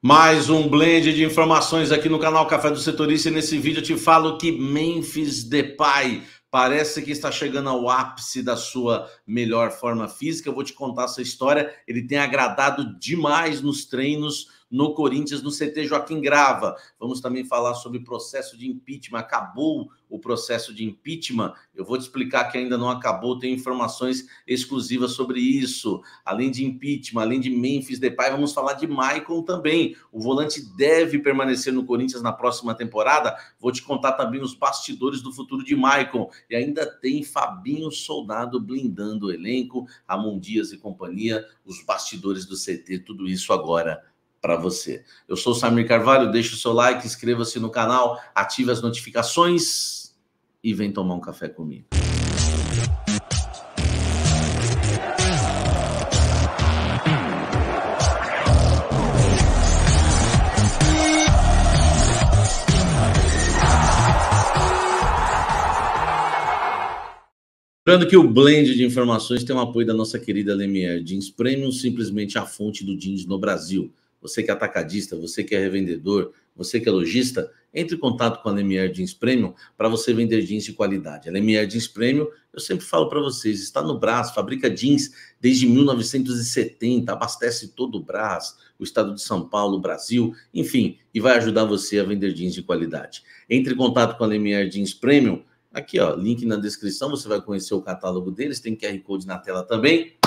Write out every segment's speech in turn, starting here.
Mais um blend de informações aqui no canal Café do Setorista e nesse vídeo eu te falo que Memphis Depay parece que está chegando ao ápice da sua melhor forma física. Eu vou te contar essa história. Ele tem agradado demais nos treinos no Corinthians, no CT Joaquim Grava. Vamos também falar sobre processo de impeachment. Acabou o processo de impeachment. Eu vou te explicar que ainda não acabou, tem informações exclusivas sobre isso. Além de impeachment, além de Memphis Depay, vamos falar de Maicon também. O volante deve permanecer no Corinthians na próxima temporada. Vou te contar também os bastidores do futuro de Maicon. E ainda tem Fabinho Soldado blindando o elenco, Amon Dias e companhia, os bastidores do CT, tudo isso agora para você. Eu sou o Samir Carvalho, deixe o seu like, inscreva-se no canal, ative as notificações e vem tomar um café comigo. Lembrando que o blend de informações tem o apoio da nossa querida Lemier Jeans Premium, simplesmente a fonte do jeans no Brasil você que é atacadista, você que é revendedor, você que é lojista, entre em contato com a Lemier Jeans Premium para você vender jeans de qualidade. A Lemier Jeans Premium, eu sempre falo para vocês, está no Brás, fabrica jeans desde 1970, abastece todo o Brás, o estado de São Paulo, Brasil, enfim, e vai ajudar você a vender jeans de qualidade. Entre em contato com a Lemier Jeans Premium, aqui ó, link na descrição, você vai conhecer o catálogo deles, tem QR Code na tela também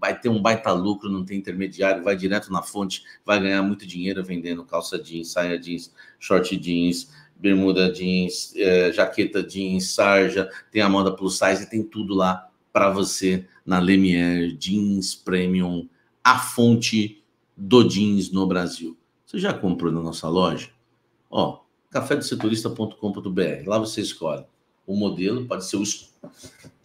vai ter um baita lucro, não tem intermediário, vai direto na fonte, vai ganhar muito dinheiro vendendo calça jeans, saia jeans, short jeans, bermuda jeans, é, jaqueta jeans, sarja, tem a moda plus size, tem tudo lá para você na Lemier Jeans Premium, a fonte do jeans no Brasil. Você já comprou na nossa loja? Ó, cafedoseturista.com.br, lá você escolhe o modelo, pode ser o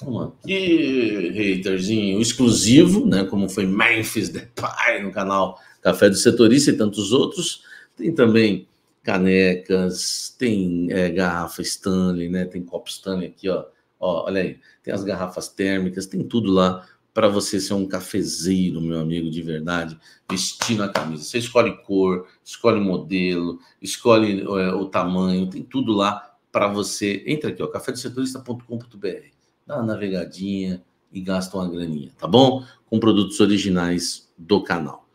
um aqui, haterzinho exclusivo, né? Como foi Memphis Depay no canal Café do Setorista e tantos outros. Tem também canecas, tem é, garrafa Stanley, né? Tem copo Stanley aqui, ó. ó. Olha aí, tem as garrafas térmicas, tem tudo lá para você ser um cafezeiro, meu amigo, de verdade, vestindo a camisa. Você escolhe cor, escolhe modelo, escolhe é, o tamanho, tem tudo lá para você. Entra aqui, ó, cafedosetorista.com.br, dá uma navegadinha e gasta uma graninha, tá bom? Com produtos originais do canal.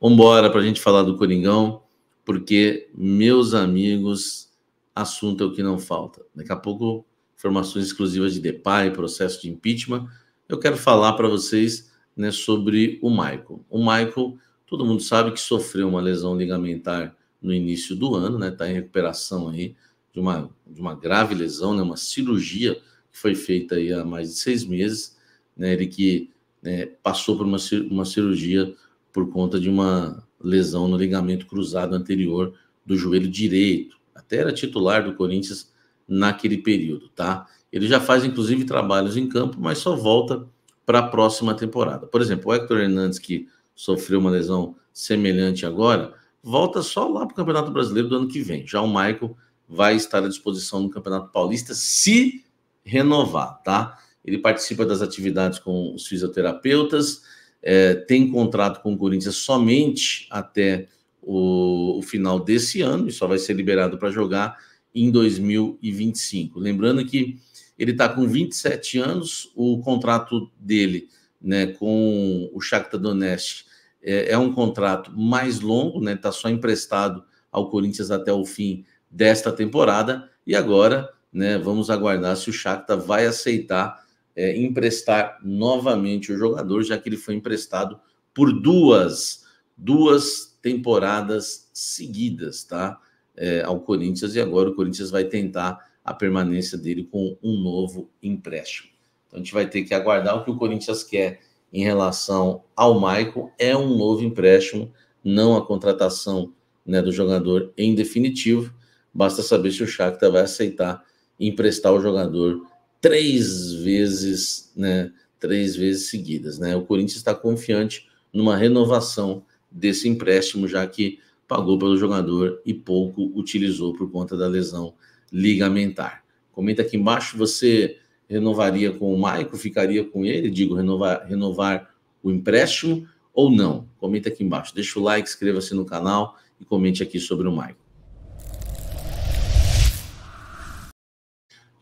embora para a gente falar do Coringão, porque, meus amigos, assunto é o que não falta. Daqui a pouco, informações exclusivas de DEPAI, processo de impeachment. Eu quero falar para vocês né, sobre o Michael. O Michael, todo mundo sabe que sofreu uma lesão ligamentar no início do ano, né? Está em recuperação aí de uma, de uma grave lesão, né, uma cirurgia que foi feita aí há mais de seis meses, né, ele que né, passou por uma, uma cirurgia por conta de uma lesão no ligamento cruzado anterior do joelho direito. Até era titular do Corinthians naquele período, tá? Ele já faz, inclusive, trabalhos em campo, mas só volta para a próxima temporada. Por exemplo, o Hector Hernandes, que sofreu uma lesão semelhante agora, volta só lá para o Campeonato Brasileiro do ano que vem. Já o Michael vai estar à disposição no Campeonato Paulista se renovar, tá? Ele participa das atividades com os fisioterapeutas, é, tem contrato com o Corinthians somente até o, o final desse ano e só vai ser liberado para jogar em 2025. Lembrando que ele está com 27 anos, o contrato dele né, com o Shakhtar Donetsk é, é um contrato mais longo, está né, tá só emprestado ao Corinthians até o fim desta temporada. E agora, né, vamos aguardar se o Shakhtar vai aceitar é, emprestar novamente o jogador, já que ele foi emprestado por duas, duas temporadas seguidas, tá? É, ao Corinthians e agora o Corinthians vai tentar a permanência dele com um novo empréstimo. Então a gente vai ter que aguardar o que o Corinthians quer em relação ao Maicon é um novo empréstimo, não a contratação né, do jogador em definitivo. Basta saber se o Shakhtar vai aceitar emprestar o jogador três vezes, né, três vezes seguidas, né? O Corinthians está confiante numa renovação desse empréstimo, já que pagou pelo jogador e pouco utilizou por conta da lesão ligamentar. Comenta aqui embaixo, você renovaria com o Maico, ficaria com ele, digo, renovar, renovar o empréstimo ou não? Comenta aqui embaixo, deixa o like, inscreva-se no canal e comente aqui sobre o Maico.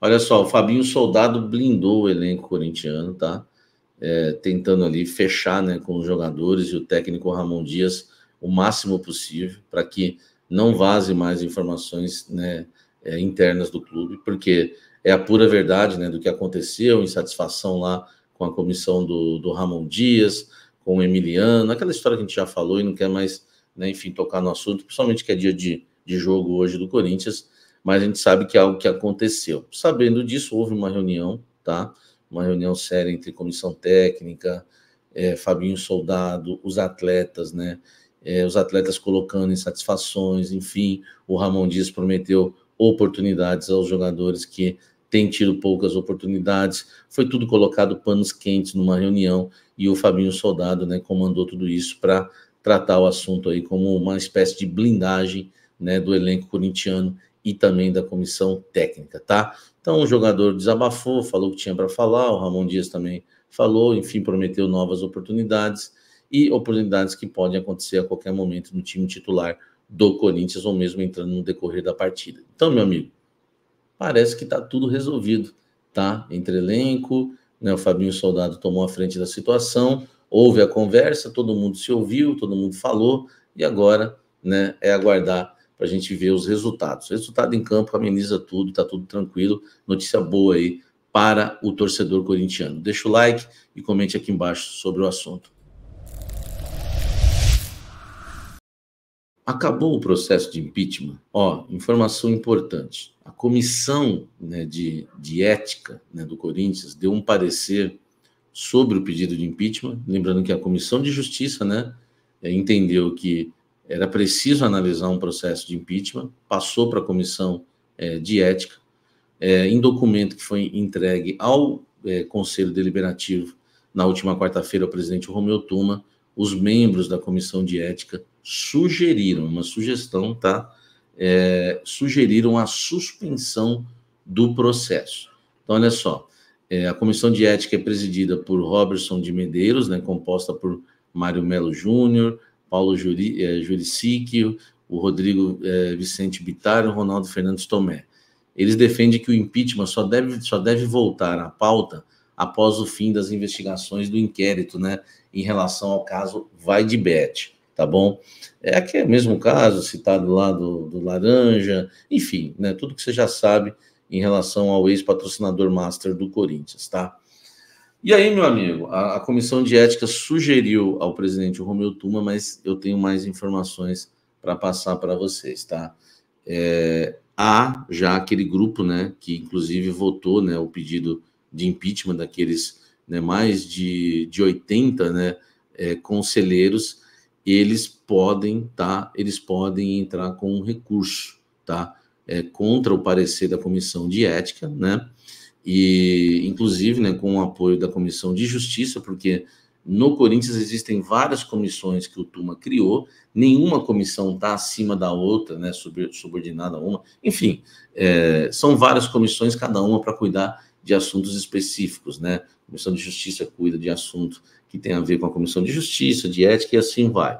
Olha só, o Fabinho Soldado blindou o elenco corintiano, tá? É, tentando ali fechar né, com os jogadores e o técnico Ramon Dias o máximo possível para que não vaze mais informações né, é, internas do clube, porque é a pura verdade né, do que aconteceu, insatisfação lá com a comissão do, do Ramon Dias, com o Emiliano, aquela história que a gente já falou e não quer mais, né, enfim, tocar no assunto, principalmente que é dia de, de jogo hoje do Corinthians, mas a gente sabe que é algo que aconteceu. Sabendo disso, houve uma reunião, tá? Uma reunião séria entre comissão técnica, é, Fabinho Soldado, os atletas, né? É, os atletas colocando insatisfações, enfim, o Ramon Dias prometeu oportunidades aos jogadores que têm tido poucas oportunidades. Foi tudo colocado panos quentes numa reunião e o Fabinho Soldado, né, comandou tudo isso para tratar o assunto aí como uma espécie de blindagem, né, do elenco corintiano e também da comissão técnica, tá? Então o jogador desabafou, falou o que tinha para falar, o Ramon Dias também falou, enfim, prometeu novas oportunidades e oportunidades que podem acontecer a qualquer momento no time titular do Corinthians ou mesmo entrando no decorrer da partida. Então, meu amigo, parece que está tudo resolvido, tá? Entre elenco, né, o Fabinho Soldado tomou a frente da situação, houve a conversa, todo mundo se ouviu, todo mundo falou e agora, né, é aguardar para a gente ver os resultados. Resultado em campo ameniza tudo, está tudo tranquilo. Notícia boa aí para o torcedor corintiano. Deixa o like e comente aqui embaixo sobre o assunto. Acabou o processo de impeachment? Ó, informação importante. A comissão né, de, de ética né, do Corinthians deu um parecer sobre o pedido de impeachment. Lembrando que a comissão de justiça né, é, entendeu que era preciso analisar um processo de impeachment, passou para a comissão é, de ética, é, em documento que foi entregue ao é, Conselho Deliberativo na última quarta-feira o presidente Romeu Tuma, os membros da comissão de ética sugeriram, é uma sugestão, tá? É, sugeriram a suspensão do processo. Então, olha só, é, a comissão de ética é presidida por Robertson de Medeiros, né, composta por Mário Melo Júnior, Paulo Juri, é, o Rodrigo é, Vicente Bittar, o Ronaldo Fernandes Tomé. Eles defendem que o impeachment só deve, só deve voltar à pauta após o fim das investigações do inquérito, né, em relação ao caso Vai de Bet, tá bom? É aqui é o mesmo caso citado lá do, do Laranja, enfim, né, tudo que você já sabe em relação ao ex-patrocinador master do Corinthians, tá? E aí, meu amigo, a, a comissão de ética sugeriu ao presidente Romeu Tuma, mas eu tenho mais informações para passar para vocês, tá? É, há já aquele grupo, né, que inclusive votou, né, o pedido de impeachment daqueles né, mais de, de 80, né, é, conselheiros, eles podem, tá, eles podem entrar com um recurso, tá, é, contra o parecer da comissão de ética, né, e inclusive né, com o apoio da Comissão de Justiça, porque no Corinthians existem várias comissões que o Tuma criou, nenhuma comissão está acima da outra, né, subordinada a uma. Enfim, é, são várias comissões, cada uma para cuidar de assuntos específicos. Né? A Comissão de Justiça cuida de assunto que tem a ver com a Comissão de Justiça, de Ética e assim vai.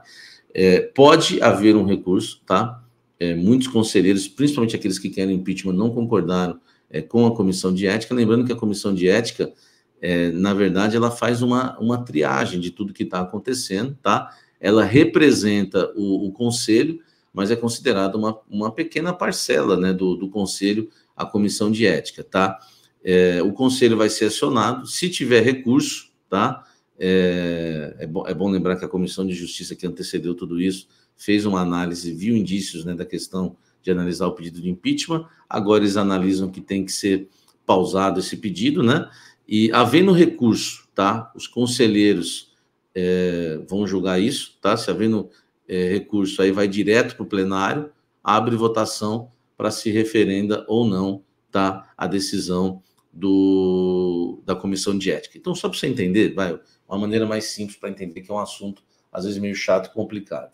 É, pode haver um recurso, tá? É, muitos conselheiros, principalmente aqueles que querem impeachment, não concordaram é, com a comissão de ética. Lembrando que a comissão de ética, é, na verdade, ela faz uma, uma triagem de tudo que está acontecendo, tá? Ela representa o, o, conselho, mas é considerada uma, uma pequena parcela né, do, do conselho, a comissão de ética, tá? É, o conselho vai ser acionado, se tiver recurso, tá? É, é bom, é bom lembrar que a Comissão de Justiça que antecedeu tudo isso fez uma análise, viu indícios né, da questão de analisar o pedido de impeachment. Agora eles analisam que tem que ser pausado esse pedido, né? E havendo recurso, tá? Os conselheiros é, vão julgar isso, tá? Se havendo é, recurso, aí vai direto para o plenário, abre votação para se referenda ou não, tá? A decisão do, da comissão de ética. Então, só para você entender, vai, uma maneira mais simples para entender que é um assunto às vezes meio chato e complicado.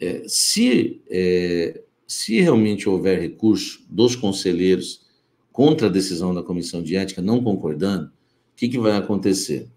É, se é, se realmente houver recurso dos conselheiros contra a decisão da comissão de ética, não concordando, o que, que vai acontecer?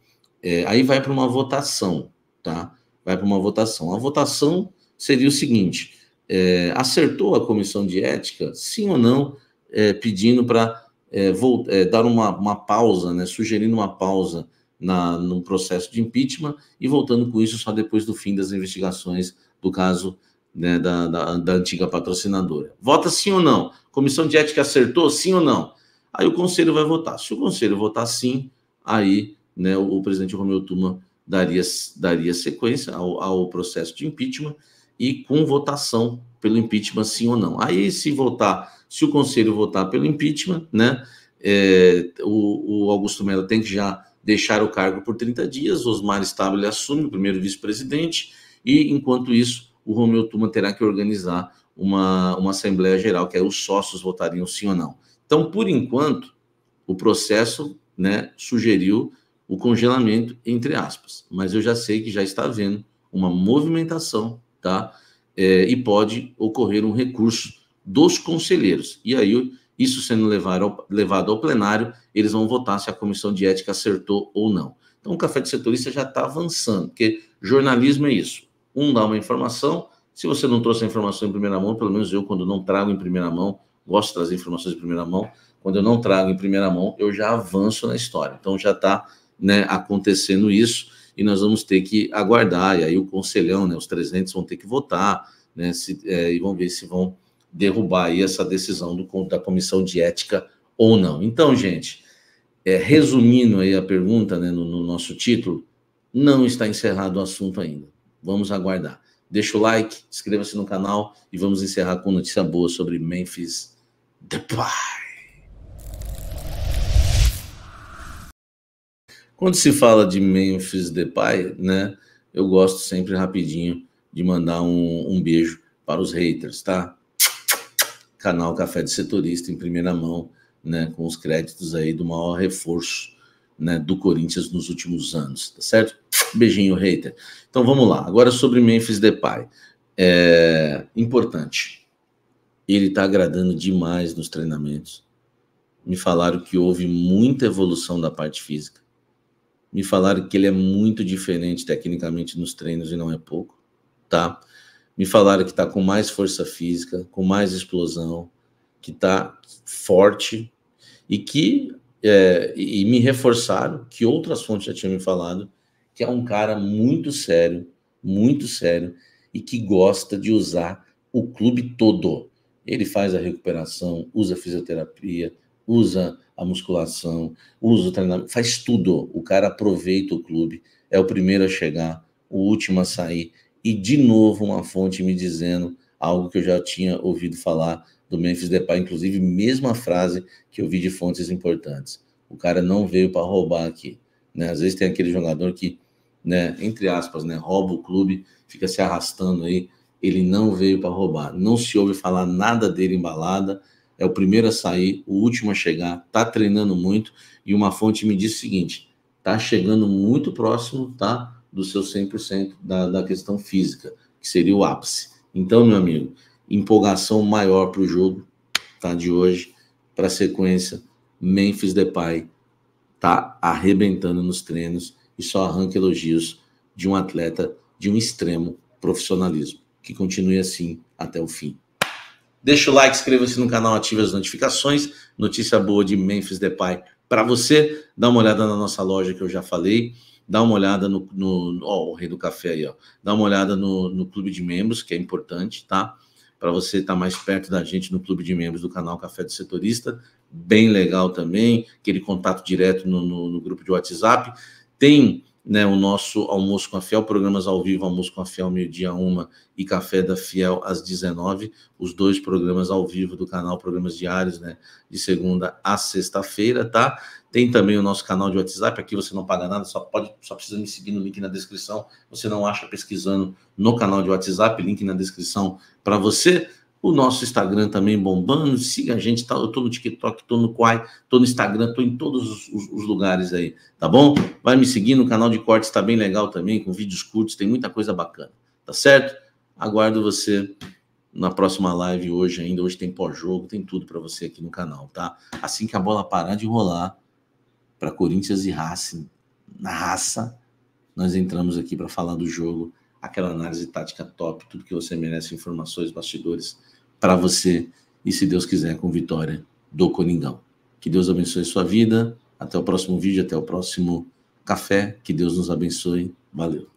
É, aí vai para uma votação, tá? Vai para uma votação. A votação seria o seguinte: é, acertou a comissão de ética, sim ou não, é, pedindo para é, é, dar uma, uma pausa, né, sugerindo uma pausa na, no processo de impeachment e voltando com isso só depois do fim das investigações do caso né, da, da, da antiga patrocinadora. Vota sim ou não? Comissão de ética acertou, sim ou não? Aí o conselho vai votar. Se o conselho votar sim, aí né, o, o presidente Romeu Tuma daria, daria sequência ao, ao, processo de impeachment e com votação pelo impeachment, sim ou não. Aí, se votar, se o conselho votar pelo impeachment, né, é, o, o, Augusto Mello tem que já deixar o cargo por 30 dias, Osmar Stabile assume o primeiro vice-presidente, e enquanto isso, o Romeu Tuma terá que organizar uma, uma Assembleia Geral, que aí os sócios votariam sim ou não. Então, por enquanto, o processo né, sugeriu o congelamento, entre aspas, mas eu já sei que já está havendo uma movimentação, tá? É, e pode ocorrer um recurso dos conselheiros. E aí, isso sendo levado ao, levado ao plenário, eles vão votar se a comissão de ética acertou ou não. Então, o Café de Setorista já está avançando, porque jornalismo é isso. Um dá uma informação, se você não trouxe a informação em primeira mão, pelo menos eu, quando não trago em primeira mão, gosto de trazer informações em primeira mão, quando eu não trago em primeira mão, eu já avanço na história. Então já está né, acontecendo isso e nós vamos ter que aguardar. E aí o conselhão, né, os 300 vão ter que votar né, se, é, e vão ver se vão derrubar aí essa decisão do, da comissão de ética ou não. Então, gente, é, resumindo aí a pergunta né, no, no nosso título, não está encerrado o assunto ainda. Vamos aguardar. Deixa o like, inscreva-se no canal e vamos encerrar com notícia boa sobre Memphis Depay. Quando se fala de Memphis Depay, né, eu gosto sempre rapidinho de mandar um, um beijo para os haters, tá? Canal Café de Setorista em primeira mão, né, com os créditos aí do maior reforço né, do Corinthians nos últimos anos, tá certo? Beijinho, hater. Então vamos lá. Agora sobre Memphis Depay. É importante. Ele está agradando demais nos treinamentos. Me falaram que houve muita evolução da parte física. Me falaram que ele é muito diferente tecnicamente nos treinos e não é pouco, tá? Me falaram que está com mais força física, com mais explosão, que está forte e que é, e me reforçaram que outras fontes já tinham me falado que é um cara muito sério, muito sério, e que gosta de usar o clube todo. Ele faz a recuperação, usa a fisioterapia, usa a musculação, usa o treinamento, faz tudo. O cara aproveita o clube, é o primeiro a chegar, o último a sair. E de novo uma fonte me dizendo algo que eu já tinha ouvido falar do Memphis Depay, inclusive mesma frase que eu vi de fontes importantes. O cara não veio para roubar aqui, né? Às vezes tem aquele jogador que né, entre aspas, né, rouba o clube, fica se arrastando aí. Ele não veio para roubar. Não se ouve falar nada dele embalada. É o primeiro a sair, o último a chegar. Tá treinando muito. E uma fonte me disse o seguinte: tá chegando muito próximo, tá, do seu 100% da, da questão física, que seria o ápice. Então, meu amigo, empolgação maior para o jogo, tá, de hoje para a sequência. Memphis Depay tá arrebentando nos treinos e só arranca elogios de um atleta de um extremo profissionalismo. Que continue assim até o fim. Deixa o like, inscreva-se no canal, ative as notificações. Notícia boa de Memphis Depay para você. Dá uma olhada na nossa loja que eu já falei. Dá uma olhada no, no ó, o Rei do Café aí, ó. Dá uma olhada no, no clube de membros, que é importante, tá? Para você estar tá mais perto da gente no clube de membros do canal Café do Setorista. Bem legal também, aquele contato direto no, no, no grupo de WhatsApp tem né, o nosso almoço com a Fiel, programas ao vivo, almoço com a Fiel, meio-dia, uma, e Café da Fiel, às 19 os dois programas ao vivo do canal, programas diários, né, de segunda a sexta-feira, tá? Tem também o nosso canal de WhatsApp, aqui você não paga nada, só pode, só precisa me seguir no link na descrição, você não acha pesquisando no canal de WhatsApp, link na descrição para você, o nosso Instagram também bombando. Siga a gente, tá? eu estou no TikTok, estou no Quai, estou no Instagram, estou em todos os, os, lugares aí, tá bom? Vai me seguindo, o canal de cortes tá bem legal também, com vídeos curtos, tem muita coisa bacana, tá certo? Aguardo você na próxima live hoje ainda. Hoje tem pós-jogo, tem tudo para você aqui no canal, tá? Assim que a bola parar de rolar para Corinthians e Racing, na raça, nós entramos aqui para falar do jogo, aquela análise tática top, tudo que você merece, informações, bastidores para você e, se Deus quiser, com vitória do Coringão. Que Deus abençoe sua vida. Até o próximo vídeo, até o próximo café. Que Deus nos abençoe. Valeu.